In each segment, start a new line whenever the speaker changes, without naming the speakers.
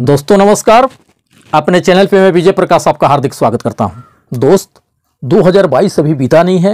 दोस्तों नमस्कार अपने चैनल पे मैं विजय प्रकाश आपका हार्दिक स्वागत करता हूं दोस्त 2022 अभी बीता नहीं है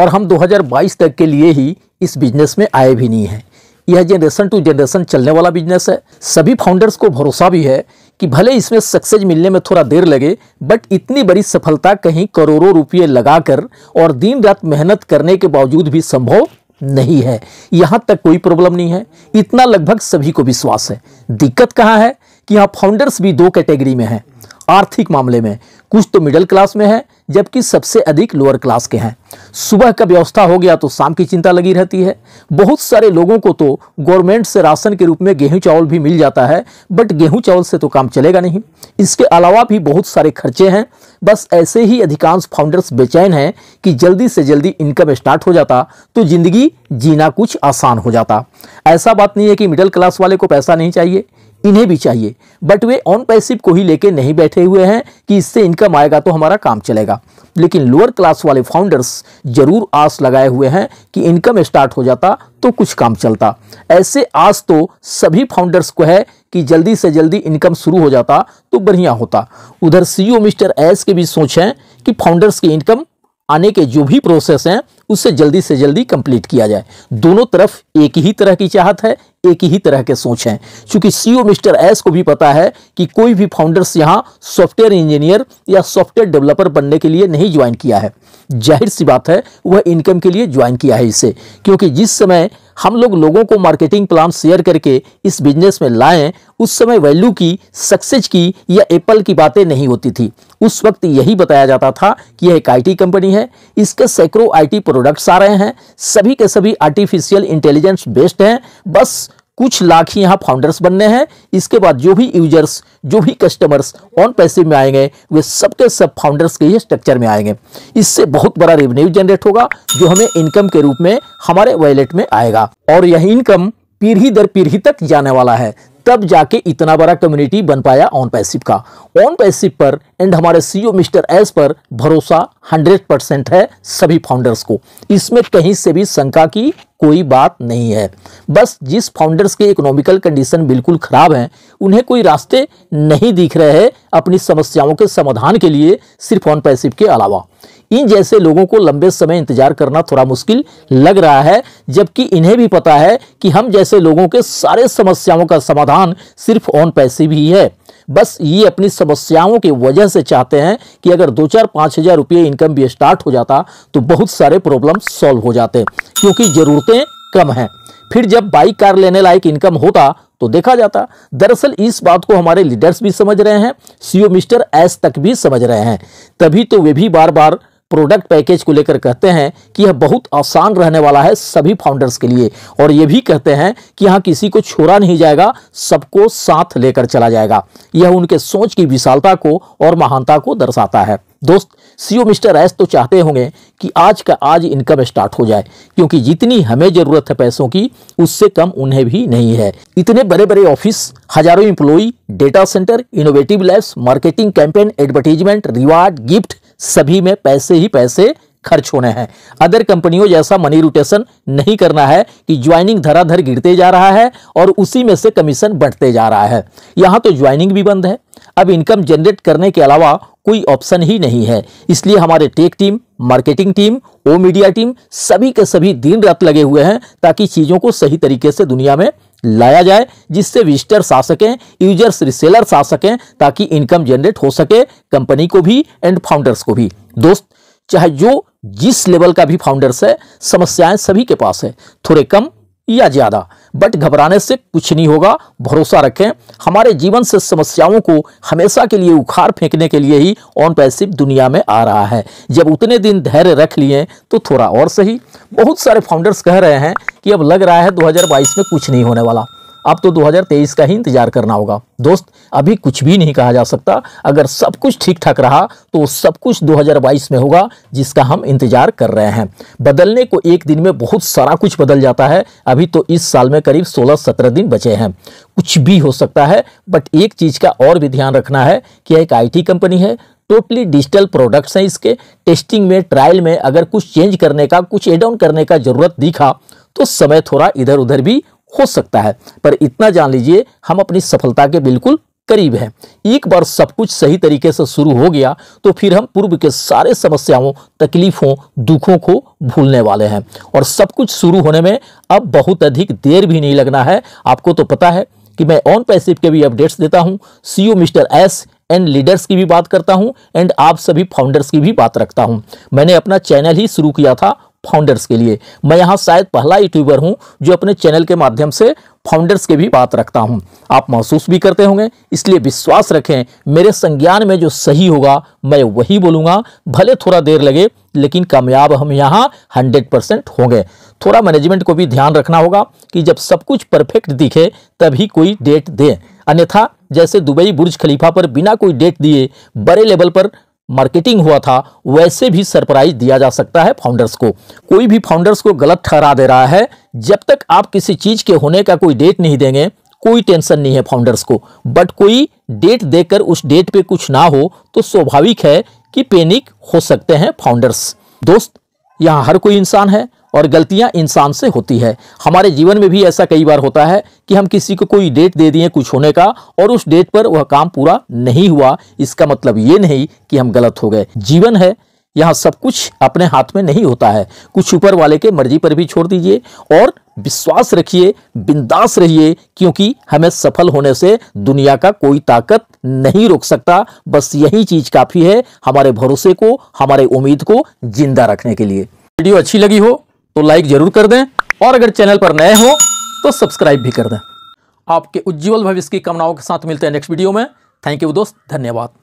और हम 2022 तक के लिए ही इस बिजनेस में आए भी नहीं हैं यह जनरेशन टू जनरेशन चलने वाला बिजनेस है सभी फाउंडर्स को भरोसा भी है कि भले इसमें सक्सेस मिलने में थोड़ा देर लगे बट इतनी बड़ी सफलता कहीं करोड़ों रुपये लगाकर और दिन रात मेहनत करने के बावजूद भी संभव नहीं है यहाँ तक कोई प्रॉब्लम नहीं है इतना लगभग सभी को विश्वास है दिक्कत कहाँ है कि यहाँ फाउंडर्स भी दो कैटेगरी में हैं आर्थिक मामले में कुछ तो मिडिल क्लास में है जबकि सबसे अधिक लोअर क्लास के हैं सुबह का व्यवस्था हो गया तो शाम की चिंता लगी रहती है बहुत सारे लोगों को तो गवर्नमेंट से राशन के रूप में गेहूं चावल भी मिल जाता है बट गेहूं चावल से तो काम चलेगा नहीं इसके अलावा भी बहुत सारे खर्चे हैं बस ऐसे ही अधिकांश फाउंडर्स बेचैन हैं कि जल्दी से जल्दी इनकम स्टार्ट हो जाता तो ज़िंदगी जीना कुछ आसान हो जाता ऐसा बात नहीं है कि मिडिल क्लास वाले को पैसा नहीं चाहिए इन्हें भी चाहिए बट वे ऑन पैसिव को ही लेके नहीं बैठे हुए हैं कि इससे इनकम आएगा तो हमारा काम चलेगा लेकिन लोअर क्लास वाले फाउंडर्स जरूर आस लगाए हुए हैं कि इनकम स्टार्ट हो जाता तो कुछ काम चलता ऐसे आस तो सभी फाउंडर्स को है कि जल्दी से जल्दी इनकम शुरू हो जाता तो बढ़िया होता उधर सीईओ e मिस्टर एस के भी सोच है कि फाउंडर्स की इनकम आने के जो भी प्रोसेस हैं उससे जल्दी से जल्दी कंप्लीट किया जाए दोनों तरफ एक ही तरह की चाहत है एक ही तरह के सोच हैं क्योंकि सीईओ e मिस्टर एस को भी पता है कि कोई भी फाउंडर्स यहाँ सॉफ्टवेयर इंजीनियर या सॉफ्टवेयर डेवलपर बनने के लिए नहीं ज्वाइन किया है जाहिर सी बात है वह इनकम के लिए ज्वाइन किया है इसे क्योंकि जिस समय हम लोग लोगों को मार्केटिंग प्लान शेयर करके इस बिजनेस में लाएं उस समय वैल्यू की सक्सेस की या एप्पल की बातें नहीं होती थी उस वक्त यही बताया जाता था कि यह एक आईटी कंपनी है इसके सैकड़ों आईटी प्रोडक्ट्स आ रहे हैं सभी के सभी आर्टिफिशियल इंटेलिजेंस बेस्ड हैं बस कुछ लाख ही यहाँ फाउंडर्स बनने हैं इसके बाद जो भी यूजर्स जो भी कस्टमर्स ऑन पैसे में आएंगे वे सब सब फाउंडर्स के ही स्ट्रक्चर में आएंगे इससे बहुत बड़ा रेवेन्यू जनरेट होगा जो हमें इनकम के रूप में हमारे वॉलेट में आएगा और यह इनकम पीढ़ी दर पीढ़ी तक जाने वाला है तब जाके इतना बड़ा कम्युनिटी बन पाया ऑन पैसिव का ऑन पैसिव पर एंड हमारे सीईओ मिस्टर एस पर भरोसा 100 परसेंट है सभी फाउंडर्स को इसमें कहीं से भी शंका की कोई बात नहीं है बस जिस फाउंडर्स के इकोनॉमिकल कंडीशन बिल्कुल खराब हैं उन्हें कोई रास्ते नहीं दिख रहे हैं अपनी समस्याओं के समाधान के लिए सिर्फ ऑन पैसिव के अलावा इन जैसे लोगों को लंबे समय इंतजार करना थोड़ा मुश्किल लग रहा है जबकि इन्हें भी पता है कि हम जैसे लोगों के सारे समस्याओं का समाधान सिर्फ ऑन पैसे भी है बस ये अपनी समस्याओं की वजह से चाहते हैं कि अगर दो चार पाँच हज़ार रुपये इनकम भी स्टार्ट हो जाता तो बहुत सारे प्रॉब्लम सॉल्व हो जाते क्योंकि ज़रूरतें कम हैं फिर जब बाइक कार लेने लायक इनकम होता तो देखा जाता दरअसल इस बात को हमारे लीडर्स भी समझ रहे हैं सीओ मिस्टर एस तक भी समझ रहे हैं तभी तो वे भी बार बार प्रोडक्ट पैकेज को लेकर कहते हैं कि यह बहुत आसान रहने वाला है सभी फाउंडर्स के लिए और यह भी कहते हैं कि यहाँ किसी को छोड़ा नहीं जाएगा सबको साथ लेकर चला जाएगा यह उनके सोच की विशालता को और महानता को दर्शाता है दोस्त सीओ मिस्टर एस तो चाहते होंगे कि आज का आज इनकम स्टार्ट हो जाए क्योंकि जितनी हमें ज़रूरत है पैसों की उससे कम उन्हें भी नहीं है इतने बड़े बड़े ऑफिस हजारों employee data center innovative labs marketing campaign advertisement reward gift सभी में पैसे ही पैसे खर्च होने हैं अदर कंपनियों जैसा मनी रोटेशन नहीं करना है कि ज्वाइनिंग धराधर गिरते जा रहा है और उसी में से कमीशन बढ़ते जा रहा है यहाँ तो ज्वाइनिंग भी बंद है अब इनकम जनरेट करने के अलावा कोई ऑप्शन ही नहीं है इसलिए हमारे टेक टीम मार्केटिंग टीम ओ मीडिया टीम सभी के सभी दिन रात लगे हुए हैं ताकि चीज़ों को सही तरीके से दुनिया में लाया जाए जिससे विजिटर्स आ सकें यूजर्स रिसेलर्स आ सकें ताकि इनकम जनरेट हो सके कंपनी को भी एंड फाउंडर्स को भी दोस्त चाहे जो जिस लेवल का भी फाउंडर्स है समस्याएं सभी के पास है थोड़े कम या ज़्यादा बट घबराने से कुछ नहीं होगा भरोसा रखें हमारे जीवन से समस्याओं को हमेशा के लिए उखाड़ फेंकने के लिए ही ऑन पैसिव दुनिया में आ रहा है जब उतने दिन धैर्य रख लिए तो थोड़ा और सही बहुत सारे फाउंडर्स कह रहे हैं कि अब लग रहा है दो में कुछ नहीं होने वाला अब तो 2023 का ही इंतजार करना होगा दोस्त अभी कुछ भी नहीं कहा जा सकता अगर सब कुछ ठीक ठाक रहा तो सब कुछ 2022 में होगा जिसका हम इंतजार कर रहे हैं बदलने को एक दिन में बहुत सारा कुछ बदल जाता है अभी तो इस साल में करीब 16-17 दिन बचे हैं कुछ भी हो सकता है बट एक चीज़ का और भी ध्यान रखना है कि एक आई कंपनी है टोटली डिजिटल प्रोडक्ट्स हैं इसके टेस्टिंग में ट्रायल में अगर कुछ चेंज करने का कुछ एड ऑन करने का ज़रूरत दिखा तो समय थोड़ा इधर उधर भी हो सकता है पर इतना जान लीजिए हम अपनी सफलता के बिल्कुल करीब हैं एक बार सब कुछ सही तरीके से शुरू हो गया तो फिर हम पूर्व के सारे समस्याओं तकलीफों दुखों को भूलने वाले हैं और सब कुछ शुरू होने में अब बहुत अधिक देर भी नहीं लगना है आपको तो पता है कि मैं ऑन पैसिव के भी अपडेट्स देता हूं CEO mister S and leaders की भी बात करता हूं एंड आप सभी फाउंडर्स की भी बात रखता हूं मैंने अपना चैनल ही शुरू किया था फाउंडर्स के लिए मैं यहाँ शायद पहला यूट्यूबर हूँ जो अपने चैनल के माध्यम से फाउंडर्स के भी बात रखता हूँ आप महसूस भी करते होंगे इसलिए विश्वास रखें मेरे संज्ञान में जो सही होगा मैं वही बोलूँगा भले थोड़ा देर लगे लेकिन कामयाब हम यहाँ हंड्रेड परसेंट होंगे थोड़ा मैनेजमेंट को भी ध्यान रखना होगा कि जब सब कुछ परफेक्ट दिखे तभी कोई डेट दें अन्यथा जैसे दुबई बुर्ज खलीफा पर बिना कोई डेट दिए बड़े लेवल पर मार्केटिंग हुआ था वैसे भी सरप्राइज दिया जा सकता है फाउंडर्स को कोई भी फाउंडर्स को गलत ठहरा दे रहा है जब तक आप किसी चीज के होने का कोई डेट नहीं देंगे कोई टेंशन नहीं है फाउंडर्स को बट कोई डेट देकर उस डेट पे कुछ ना हो तो स्वाभाविक है कि पेनिक हो सकते हैं फाउंडर्स दोस्त यहाँ हर कोई इंसान है और गलतियां इंसान से होती है हमारे जीवन में भी ऐसा कई बार होता है कि हम किसी को कोई डेट दे दिए कुछ होने का और उस डेट पर वह काम पूरा नहीं हुआ इसका मतलब ये नहीं कि हम गलत हो गए जीवन है यहाँ सब कुछ अपने हाथ में नहीं होता है कुछ ऊपर वाले के मर्जी पर भी छोड़ दीजिए और विश्वास रखिए बिंदास रहिए क्योंकि हमें सफल होने से दुनिया का कोई ताकत नहीं रोक सकता बस यही चीज़ काफ़ी है हमारे भरोसे को हमारे उम्मीद को जिंदा रखने के लिए वीडियो अच्छी लगी हो तो लाइक जरूर कर दें और अगर चैनल पर नए हो तो सब्सक्राइब भी कर दें आपके उज्जवल भविष्य की कामनाओं के साथ मिलते हैं नेक्स्ट वीडियो में थैंक यू दोस्त धन्यवाद